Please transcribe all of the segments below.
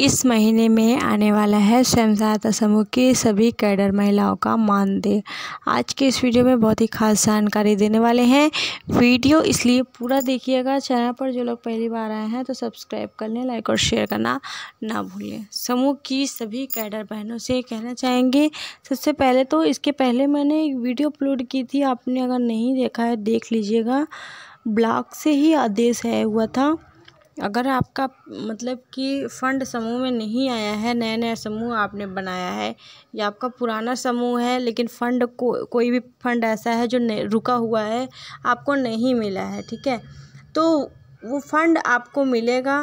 इस महीने में आने वाला है स्वयं सहायता समूह की सभी कैडर महिलाओं का मानदेय आज के इस वीडियो में बहुत ही खास जानकारी देने वाले हैं वीडियो इसलिए पूरा देखिएगा चैनल पर जो लोग पहली बार आए हैं तो सब्सक्राइब कर लें लाइक और शेयर करना ना भूलें समूह की सभी कैडर बहनों से कहना चाहेंगे सबसे पहले तो इसके पहले मैंने एक वीडियो अपलोड की थी आपने अगर नहीं देखा है देख लीजिएगा ब्लॉग से ही आदेश है हुआ था अगर आपका मतलब कि फ़ंड समूह में नहीं आया है नया नया समूह आपने बनाया है या आपका पुराना समूह है लेकिन फ़ंड को कोई भी फ़ंड ऐसा है जो रुका हुआ है आपको नहीं मिला है ठीक है तो वो फ़ंड आपको मिलेगा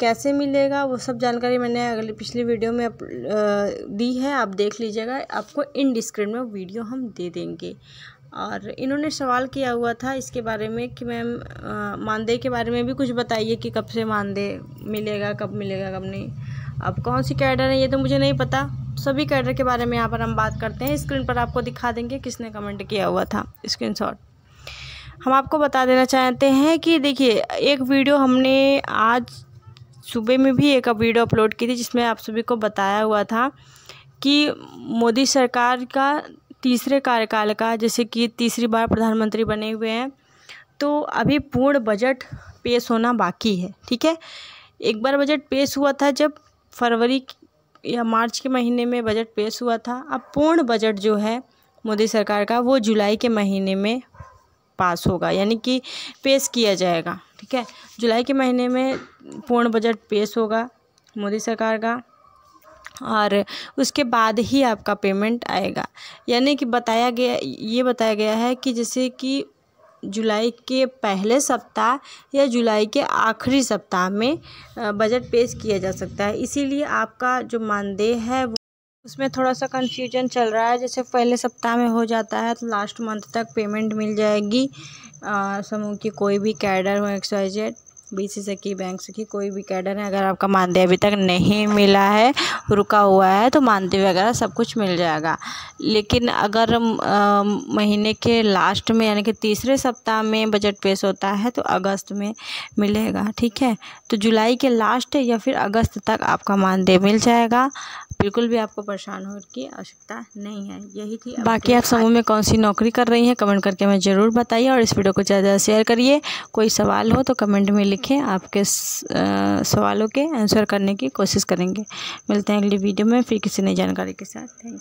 कैसे मिलेगा वो सब जानकारी मैंने अगले पिछली वीडियो में दी है आप देख लीजिएगा आपको इन डिस्क्रिप्ट में वीडियो हम दे देंगे और इन्होंने सवाल किया हुआ था इसके बारे में कि मैम मानदेय के बारे में भी कुछ बताइए कि कब से मानदेय मिलेगा कब मिलेगा कब नहीं अब कौन सी कैडर है ये तो मुझे नहीं पता सभी कैडर के बारे में यहाँ पर हम बात करते हैं स्क्रीन पर आपको दिखा देंगे किसने कमेंट किया हुआ था स्क्रीन हम आपको बता देना चाहते हैं कि देखिए एक वीडियो हमने आज सुबह में भी एक वीडियो अपलोड की थी जिसमें आप सभी को बताया हुआ था कि मोदी सरकार का तीसरे कार्यकाल का जैसे कि तीसरी बार प्रधानमंत्री बने हुए हैं तो अभी पूर्ण बजट पेश होना बाकी है ठीक है एक बार बजट पेश हुआ था जब फरवरी या मार्च के महीने में बजट पेश हुआ था अब पूर्ण बजट जो है मोदी सरकार का वो जुलाई के महीने में पास होगा यानी कि पेश किया जाएगा ठीक है जुलाई के महीने में पूर्ण बजट पेश होगा मोदी सरकार का और उसके बाद ही आपका पेमेंट आएगा यानी कि बताया गया ये बताया गया है कि जैसे कि जुलाई के पहले सप्ताह या जुलाई के आखिरी सप्ताह में बजट पेश किया जा सकता है इसीलिए आपका जो मानदेय है वो उसमें थोड़ा सा कन्फ्यूजन चल रहा है जैसे पहले सप्ताह में हो जाता है तो लास्ट मंथ तक पेमेंट मिल जाएगी समूह की कोई भी कैडर हो एक्स वाई जेड बी की बैंक से की कोई भी कैडर है अगर आपका मानदेय अभी तक नहीं मिला है रुका हुआ है तो मानदेय वगैरह सब कुछ मिल जाएगा लेकिन अगर आ, महीने के लास्ट में यानी कि तीसरे सप्ताह में बजट पेश होता है तो अगस्त में मिलेगा ठीक है तो जुलाई के लास्ट या फिर अगस्त तक आपका मानदेय मिल जाएगा बिल्कुल भी आपको परेशान होने की आवश्यकता नहीं है यही थी बाकी आप समूह में कौन सी नौकरी कर रही हैं कमेंट करके हमें ज़रूर बताइए और इस वीडियो को ज़्यादा ज़्यादा शेयर करिए कोई सवाल हो तो कमेंट में लिखें आपके सवालों के आंसर करने की कोशिश करेंगे मिलते हैं अगली वीडियो में फिर किसी नई जानकारी के साथ थैंक